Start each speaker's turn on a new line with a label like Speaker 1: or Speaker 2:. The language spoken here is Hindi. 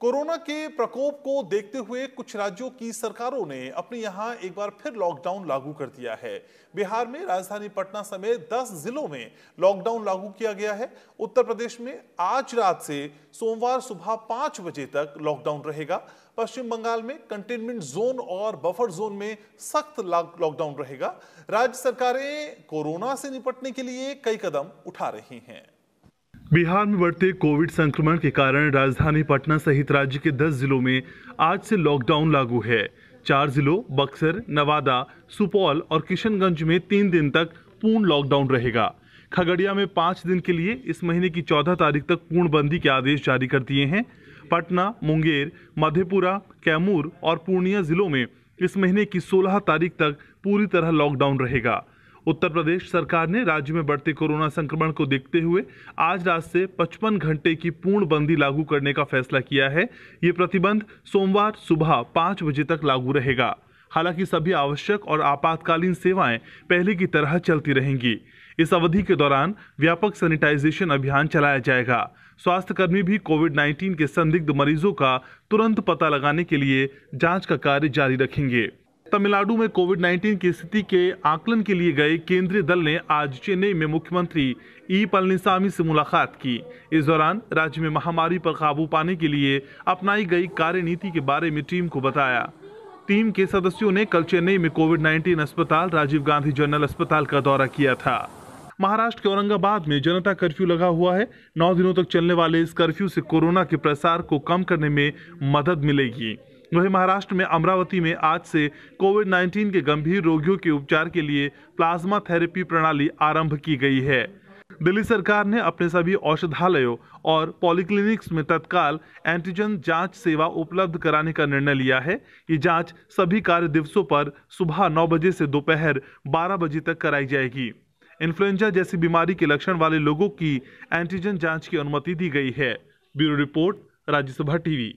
Speaker 1: कोरोना के प्रकोप को देखते हुए कुछ राज्यों की सरकारों ने अपने यहां एक बार फिर लॉकडाउन लागू कर दिया है बिहार में राजधानी पटना समेत 10 जिलों में लॉकडाउन लागू किया गया है उत्तर प्रदेश में आज रात से सोमवार सुबह पांच बजे तक लॉकडाउन रहेगा पश्चिम बंगाल में कंटेनमेंट जोन और बफर जोन में सख्त लॉकडाउन रहेगा राज्य सरकारें कोरोना से निपटने के लिए कई कदम उठा रही हैं बिहार में बढ़ते कोविड संक्रमण के कारण राजधानी पटना सहित राज्य के 10 जिलों में आज से लॉकडाउन लागू है चार जिलों बक्सर नवादा सुपौल और किशनगंज में तीन दिन तक पूर्ण लॉकडाउन रहेगा खगड़िया में पाँच दिन के लिए इस महीने की चौदह तारीख तक पूर्णबंदी के आदेश जारी कर दिए हैं पटना मुंगेर मधेपुरा कैमूर और पूर्णिया जिलों में इस महीने की सोलह तारीख तक पूरी तरह लॉकडाउन रहेगा उत्तर प्रदेश सरकार ने राज्य में बढ़ते कोरोना संक्रमण को देखते हुए आज रात से 55 घंटे की पूर्ण बंदी लागू करने का फैसला किया है ये प्रतिबंध सोमवार सुबह पाँच बजे तक लागू रहेगा हालांकि सभी आवश्यक और आपातकालीन सेवाएं पहले की तरह चलती रहेंगी इस अवधि के दौरान व्यापक सैनिटाइजेशन अभियान चलाया जाएगा स्वास्थ्यकर्मी भी कोविड 19 के संदिग्ध मरीजों का तुरंत पता लगाने के लिए जांच का कार्य जारी रखेंगे तमिलनाडु में कोविड 19 की स्थिति के आकलन के लिए गए केंद्रीय दल ने आज चेन्नई में मुख्यमंत्री ई पलनीसामी से मुलाकात की इस दौरान राज्य में महामारी पर काबू पाने के लिए अपनाई गई कार्यनीति के बारे में टीम को बताया टीम के सदस्यों ने कल चेन्नई में कोविड 19 अस्पताल राजीव गांधी जनरल अस्पताल का दौरा किया था महाराष्ट्र के औरंगाबाद में जनता कर्फ्यू लगा हुआ है नौ दिनों तक चलने वाले इस कर्फ्यू से कोरोना के प्रसार को कम करने में मदद मिलेगी वहीं महाराष्ट्र में अमरावती में आज से कोविड 19 के गंभीर रोगियों के उपचार के लिए प्लाज्मा थेरेपी प्रणाली आरंभ की गई है दिल्ली सरकार ने अपने सभी औषधालयों और पॉलीक्लिनिक्स में तत्काल एंटीजन जांच सेवा उपलब्ध कराने का निर्णय लिया है ये जांच सभी कार्य दिवसों पर सुबह नौ बजे से दोपहर बारह बजे तक कराई जाएगी इन्फ्लुएंजा जैसी बीमारी के लक्षण वाले लोगों की एंटीजन जांच की अनुमति दी गई है ब्यूरो रिपोर्ट राज्यसभा टीवी